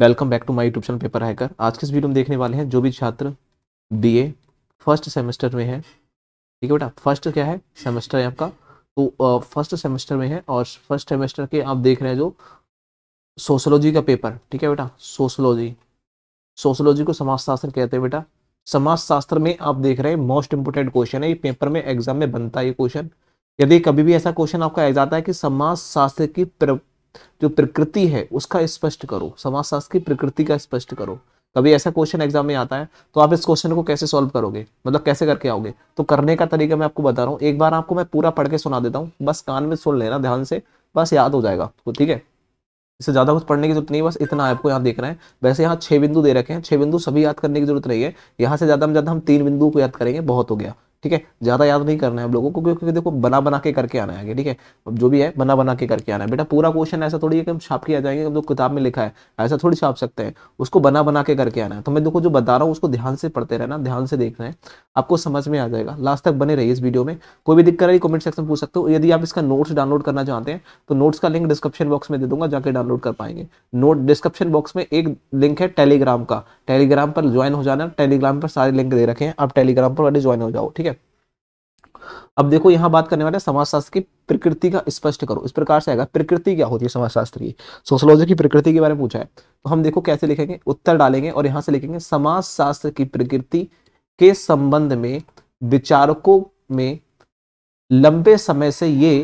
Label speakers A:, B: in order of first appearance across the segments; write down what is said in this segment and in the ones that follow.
A: welcome back to my YouTube channel Paper Hacker आज के इस वीडियो में देखने वाले हैं जो भी छात्र बीए फर्स्ट सेमेस्टर में है ठीक है बेटा फर्स्ट क्या है सेमेस्टर है आपका तो फर्स्ट सेमेस्टर में है और फर्स्ट सेमेस्टर के आप देख रहे हैं जो सोशोलॉजी का पेपर ठीक है बेटा सोशोलॉजी सोशोलॉजी को समाजशास्त्र कहते हैं बेटा समाजशास्त्र में आप देख रहे हैं मोस्ट इंपोर्टेंट क्वेश्चन है ये पेपर में एग्जाम में बनता है ये क्वेश्चन यदि कभी भी ऐसा क्वेश्चन आपका आ जाता है कि समाजशास्त्र की जो प्रकृति है उसका स्पष्ट करो समाजशास्त्र की प्रकृति का स्पष्ट करो कभी ऐसा क्वेश्चन एग्जाम में आता है तो आप इस क्वेश्चन को कैसे सॉल्व करोगे मतलब कैसे करके आओगे तो करने का तरीका मैं आपको बता रहा हूँ एक बार आपको मैं पूरा पढ़ के सुना देता हूँ बस कान में सुन लेना ध्यान से बस याद हो जाएगा आपको तो ठीक है इससे ज़्यादा कुछ पढ़ने की जरूरत नहीं बस इतना आपको यहाँ रहे हैं वैसे यहाँ छह बिंदु दे रखे हैं छह बिंदु सभी याद करने की जरूरत नहीं है यहाँ से ज़्यादा में ज़्यादा हम तीन बिंदु को याद करेंगे बहुत हो गया ठीक है ज़्यादा याद नहीं करना है हम लोगों को क्योंकि देखो बना बना के करके आना है ठीक है अब जो भी है बना बना के करके आना है बेटा पूरा क्वेश्चन ऐसा थोड़ी है कि हम छाप के आ जाएंगे हम जो किताब में लिखा है ऐसा थोड़ी छाप सकते हैं उसको बना बना के करके आना है तो मैं देखो जो बता रहा हूँ उसको ध्यान से पढ़ते रहना ध्यान से देखना है आपको समझ में आ जाएगा लास्ट तक बने रही इस वीडियो में कोई भी दिक्कत रही कमेंट सेक्शन पूछ सकते हो यदि आप इसका नोट्स डाउनलोड करना चाहते हैं तो नोट्स का लिंक डिस्क्रिप्शन बॉक्स में दे दूंगा जाकर डाउनलोड कर पाएंगे नोट डिस्क्रिप्शन बॉक्स में एक लिंक है टेलीग्राम का टेलीग्राम पर ज्वाइन हो जाना टेलीग्राम पर सारे लिंक दे रखे हैं आप टेलीग्राम पर ज्वाइन हो जाओ ठीक है अब देखो यहाँ बात करने वाले समाजशास्त्र की प्रकृति का स्पष्ट करो इस प्रकार से आएगा प्रकृति क्या होती है समाजशास्त्र की सोशोलॉजी की प्रकृति के बारे में पूछा है तो हम देखो कैसे लिखेंगे उत्तर डालेंगे और यहाँ से लिखेंगे समाजशास्त्र की प्रकृति के संबंध में विचारकों में लंबे समय से ये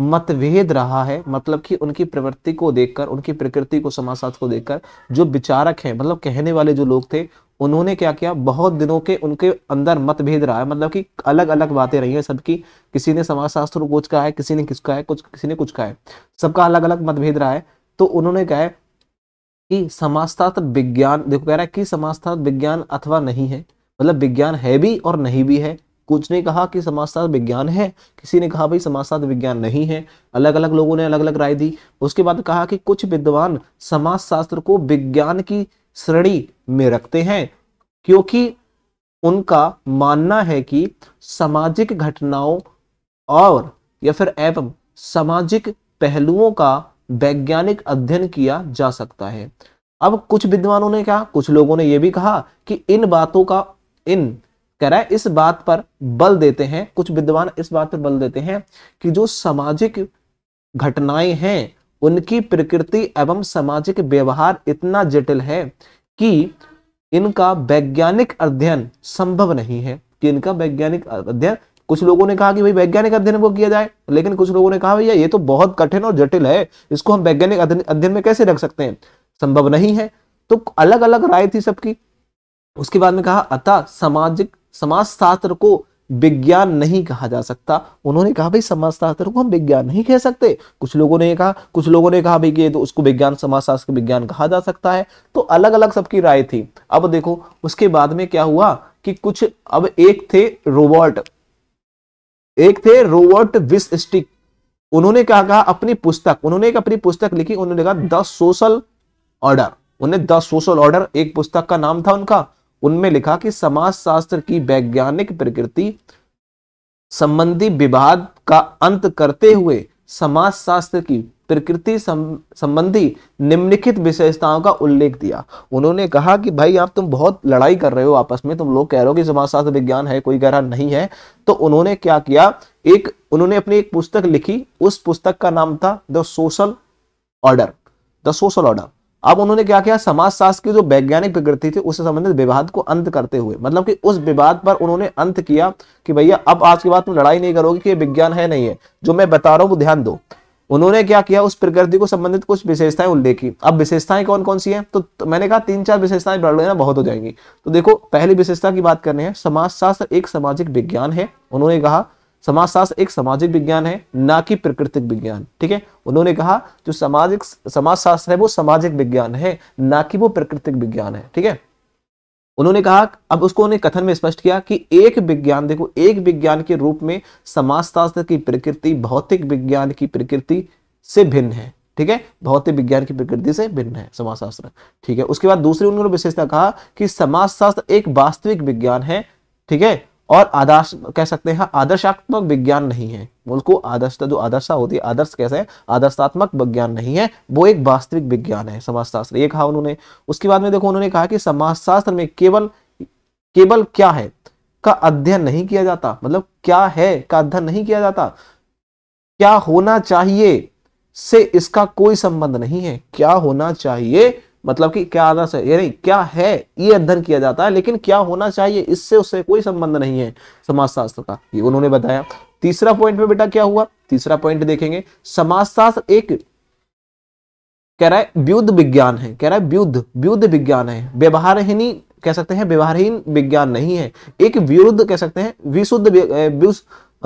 A: मतभेद रहा है मतलब कि उनकी प्रवृत्ति को देखकर उनकी प्रकृति को समाजशास्त्र को देखकर जो विचारक है मतलब कहने वाले जो लोग थे उन्होंने क्या किया बहुत दिनों के उनके अंदर मतभेद रहा है मतलब कि अलग अलग बातें रही हैं सबकी किसी ने समाजशास्त्र को कुछ कहा है किसी ने किसका है कुछ किसी ने कुछ कहा है सबका अलग अलग मतभेद रहा है तो उन्होंने कहा है कि समाजशास्त्र विज्ञान देखो कह रहा है कि समाजशास्त्र विज्ञान अथवा नहीं है मतलब विज्ञान है भी और नहीं भी है कुछ ने कहा कि समाजशास्त्र विज्ञान है किसी ने कहा भाई समाजशास्त्र विज्ञान नहीं है अलग अलग लोगों ने अलग अलग राय दी उसके बाद कहा कि कुछ विद्वान समाजशास्त्र को विज्ञान की श्रेणी में रखते हैं क्योंकि उनका मानना है कि सामाजिक घटनाओं और या फिर एवं सामाजिक पहलुओं का वैज्ञानिक अध्ययन किया जा सकता है अब कुछ विद्वानों ने कहा कुछ लोगों ने यह भी कहा कि इन बातों का इन कह रहा है इस बात पर बल देते हैं कुछ विद्वान इस बात पर बल देते हैं कि जो सामाजिक घटनाएं हैं उनकी प्रकृति एवं सामाजिक व्यवहार इतना जटिल है कि इनका वैज्ञानिक अध्ययन संभव नहीं है कि इनका वैज्ञानिक अध्ययन कुछ लोगों ने कहा कि भाई वैज्ञानिक अध्ययन को किया जाए लेकिन कुछ लोगों ने कहा भैया ये तो बहुत कठिन और जटिल है इसको हम वैज्ञानिक अध्ययन में कैसे रख सकते हैं संभव नहीं है तो अलग अलग राय थी सबकी उसके बाद में कहा अतः सामाजिक समाजशास्त्र को विज्ञान नहीं कहा जा सकता उन्होंने कहा भाई समाजशास्त्र को हम विज्ञान नहीं कह सकते कुछ लोगों ने कहा कुछ लोगों ने कहा भाई तो उसको विज्ञान समाजशास्त्र विज्ञान कहा जा सकता है तो अलग अलग सबकी राय थी अब देखो उसके बाद में क्या हुआ कि कुछ अब एक थे रोबोट एक थे रोबोट विस स्टिक उन्होंने क्या कहा अपनी पुस्तक उन्होंने एक अपनी पुस्तक लिखी उन्होंने कहा द सोशल ऑर्डर उन्हें द सोशल ऑर्डर एक पुस्तक का नाम था उनका उनमें लिखा कि समाज शास्त्र की वैज्ञानिक प्रकृति संबंधी विवाद का अंत करते हुए समाज शास्त्र की प्रकृति संबंधी निम्नलिखित विशेषताओं का उल्लेख दिया उन्होंने कहा कि भाई आप तुम बहुत लड़ाई कर रहे हो आपस में तुम लोग कह रहे हो कि समाजशास्त्र विज्ञान है कोई कह रहा नहीं है तो उन्होंने क्या किया एक उन्होंने अपनी एक पुस्तक लिखी उस पुस्तक का नाम था the social order the social order अब उन्होंने क्या किया समाजशास्त्र की जो वैज्ञानिक प्रकृति थी उससे संबंधित विवाद को अंत करते हुए मतलब कि उस विवाद पर उन्होंने अंत किया कि भैया अब आज की बात तुम लड़ाई नहीं करोगे कि विज्ञान है नहीं है जो मैं बता रहा हूँ वो ध्यान दो उन्होंने क्या किया उस प्रकृति को संबंधित कुछ विशेषताएं उल्लेख की अब विशेषताएं कौन कौन सी है तो, मैंने कहा तीन चार विशेषताएं बढ़ लेना बहुत हो जाएंगी तो देखो पहली विशेषता की बात करने हैं समाजशास्त्र एक सामाजिक विज्ञान है उन्होंने कहा समाजशास्त्र एक सामाजिक विज्ञान है ना कि प्राकृतिक विज्ञान ठीक है उन्होंने कहा जो सामाजिक समाजशास्त्र है वो सामाजिक विज्ञान है ना कि वो प्राकृतिक विज्ञान है ठीक है उन्होंने कहा अब उसको उन्हें कथन में स्पष्ट किया कि एक विज्ञान देखो एक विज्ञान के रूप में समाजशास्त्र की प्रकृति भौतिक विज्ञान की प्रकृति से भिन्न है ठीक है भौतिक विज्ञान की प्रकृति से भिन्न है समाजशास्त्र ठीक है उसके बाद दूसरी उन्होंने विशेषता कहा कि समाजशास्त्र एक वास्तविक विज्ञान है ठीक है और आदर्श कह सकते हैं आदर्शात्मक विज्ञान नहीं है उनको आदर्श तो जो आदर्शा होती है आदर्श कैसे है आदर्शात्मक विज्ञान नहीं है वो एक वास्तविक विज्ञान है समाजशास्त्र ये कहा उन्होंने उसके बाद में देखो उन्होंने कहा कि समाजशास्त्र में केवल केवल क्या है का अध्ययन नहीं किया जाता मतलब क्या है का अध्ययन नहीं किया जाता क्या होना चाहिए से इसका कोई संबंध नहीं है क्या होना चाहिए मतलब कि क्या आना चाहिए यानी क्या है ये अध्ययन किया जाता है लेकिन क्या होना चाहिए इससे उससे कोई संबंध नहीं है समाजशास्त्र का ये उन्होंने बताया तीसरा पॉइंट में बेटा क्या हुआ तीसरा पॉइंट देखेंगे समाजशास्त्र एक कह रहा है व्युद्ध विज्ञान है कह रहा है व्युद्ध व्युद्ध विज्ञान है व्यवहारहीनी कह सकते हैं व्यवहारहीन विज्ञान नहीं है एक विरुद्ध कह सकते हैं विशुद्ध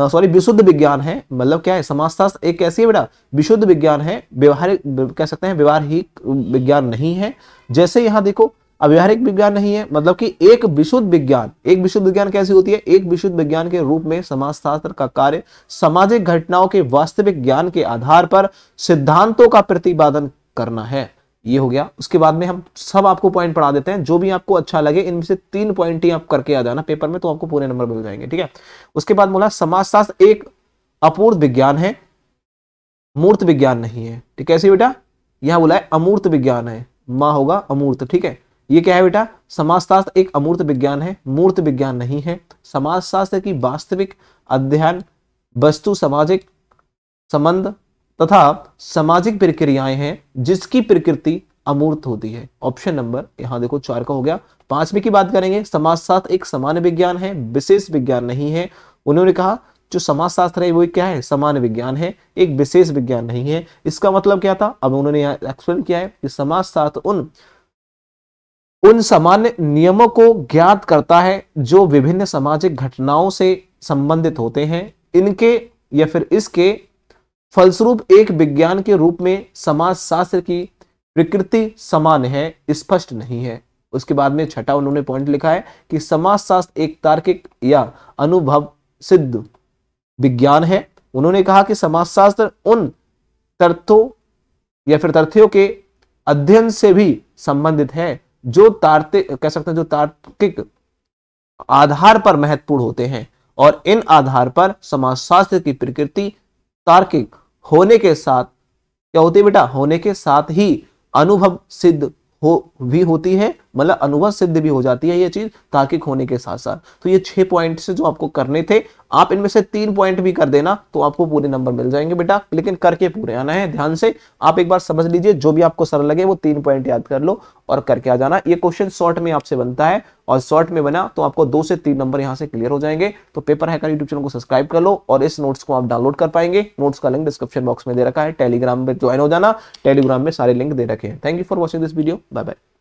A: सॉरी विशुद्ध विज्ञान है मतलब क्या है समाजशास्त्र एक कैसी है बेटा विशुद्ध विज्ञान है व्यवहारिक कह सकते हैं व्यवहारिक विज्ञान नहीं है जैसे यहाँ देखो अव्यवहारिक विज्ञान नहीं है मतलब कि एक विशुद्ध विज्ञान एक विशुद्ध विज्ञान कैसी होती है एक विशुद्ध विज्ञान के रूप में समाजशास्त्र का कार्य सामाजिक घटनाओं के वास्तविक ज्ञान के आधार पर सिद्धांतों का प्रतिपादन करना है ये हो गया उसके बाद में हम सब आपको पॉइंट पढ़ा देते हैं जो भी आपको अच्छा लगे इनमें से तीन पॉइंट ही आप करके आ जाना पेपर में तो आपको पूरे नंबर मिल जाएंगे ठीक है उसके बाद बोला समाजशास्त्र एक अपूर्त विज्ञान है मूर्त विज्ञान नहीं है ठीक है ऐसे बेटा यह बोला है अमूर्त विज्ञान है माँ होगा अमूर्त ठीक है ये क्या है बेटा समाजशास्त्र एक अमूर्त विज्ञान है मूर्त विज्ञान नहीं है समाजशास्त्र की वास्तविक अध्ययन वस्तु सामाजिक संबंध तथा सामाजिक प्रक्रियाएं हैं जिसकी प्रकृति अमूर्त होती है ऑप्शन नंबर यहां देखो चार का हो गया पांचवी की बात करेंगे समाज शास्त्र एक सामान्य विज्ञान है विशेष विज्ञान नहीं है उन्होंने कहा जो समाज शास्त्र है वो क्या है सामान्य विज्ञान है एक विशेष विज्ञान नहीं है इसका मतलब क्या था अब उन्होंने एक्सप्लेन किया है कि समाज शास्त्र उन उन सामान्य नियमों को ज्ञात करता है जो विभिन्न सामाजिक घटनाओं से संबंधित होते हैं इनके या फिर इसके फलस्वरूप एक विज्ञान के रूप में समाज शास्त्र की प्रकृति समान है स्पष्ट नहीं है उसके बाद में छठा उन्होंने पॉइंट लिखा है कि समाज शास्त्र एक तार्किक या अनुभव सिद्ध विज्ञान है उन्होंने कहा कि समाज शास्त्र उन तथ्यों या फिर तथ्यों के अध्ययन से भी संबंधित है जो तार्किक कह सकते हैं जो तार्किक आधार पर महत्वपूर्ण होते हैं और इन आधार पर समाजशास्त्र की प्रकृति तार्किक होने के साथ क्या होती है बेटा होने के साथ ही अनुभव सिद्ध हो भी होती है मतलब अनुभव सिद्ध भी हो जाती है ये चीज तार्किक होने के साथ साथ तो ये छह पॉइंट से जो आपको करने थे आप इनमें से तीन पॉइंट भी कर देना तो आपको पूरे नंबर मिल जाएंगे बेटा लेकिन करके पूरे आना है ध्यान से आप एक बार समझ लीजिए जो भी आपको सरल लगे वो तीन पॉइंट याद कर लो और करके आ जाना ये क्वेश्चन शॉर्ट में आपसे बनता है और शॉर्ट में बना तो आपको दो से तीन नंबर यहाँ से क्लियर हो जाएंगे तो पेपर हैकर यूट्यूब चैनल को सब्सक्राइब कर लो और इस नोट्स को आप डाउनलोड कर पाएंगे नोट्स का लिंक डिस्क्रिप्शन बॉक्स में दे रखा है टेलीग्राम पर ज्वाइन हो जाना टेलीग्राम में सारे लिंक दे रखे हैं thank you for watching this video bye bye